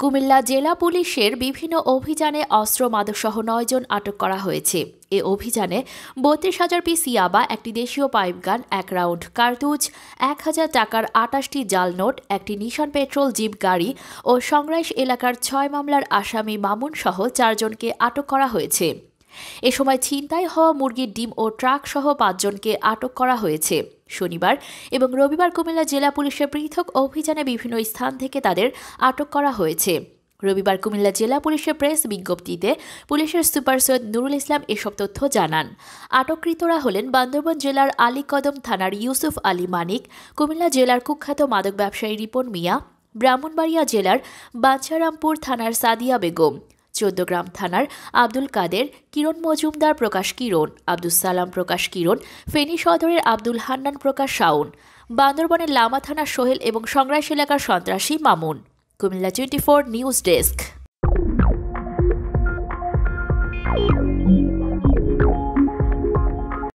কুমিল্লা জেলা পুলিশের বিভিন্ন অভিযানে অস্ত্র মাদকসহ নয়জন আটক করা হয়েছে এ অভিযানে বত্রিশ হাজার পিস ইয়াবা একটি দেশীয় পাইপগান এক রাউন্ড কার্তুজ এক হাজার টাকার আটাশটি জাল নোট একটি নিশান পেট্রোল জিপ গাড়ি ও সংরাইশ এলাকার ছয় মামলার আসামি মামুন সহ চারজনকে আটক করা হয়েছে এ সময় ছিনতাই হওয়া মুরগির ডিম ও ট্রাক সহ পাঁচজনকে আটক করা হয়েছে শনিবার এবং রবিবার কুমিল্লা জেলা পুলিশের পৃথক অভিযানে বিভিন্ন স্থান থেকে তাদের আটক করা হয়েছে রবিবার কুমিল্লা জেলা পুলিশের প্রেস বিজ্ঞপ্তিতে পুলিশের সুপার সৈয়দ নুরুল ইসলাম এসব তথ্য জানান আটককৃতরা হলেন বান্দরবন জেলার আলীকদম থানার ইউসুফ আলী মানিক কুমিল্লা জেলার কুখ্যাত মাদক ব্যবসায়ী রিপন মিয়া ব্রাহ্মণবাড়িয়া জেলার বাঞ্ছারামপুর থানার সাদিয়া বেগম চোদ্দগ্রাম থানার আব্দুল কাদের কিরণ মজুমদার প্রকাশ কিরণ আব্দুল সালাম প্রকাশ কিরণ ফেনী সদরের আব্দুল হান্নান প্রকাশ শাউন বান্দরবনের লামা থানার সোহেল এবং সংগ্রাস এলাকার সন্ত্রাসী Mamun Comilla twenty four news desk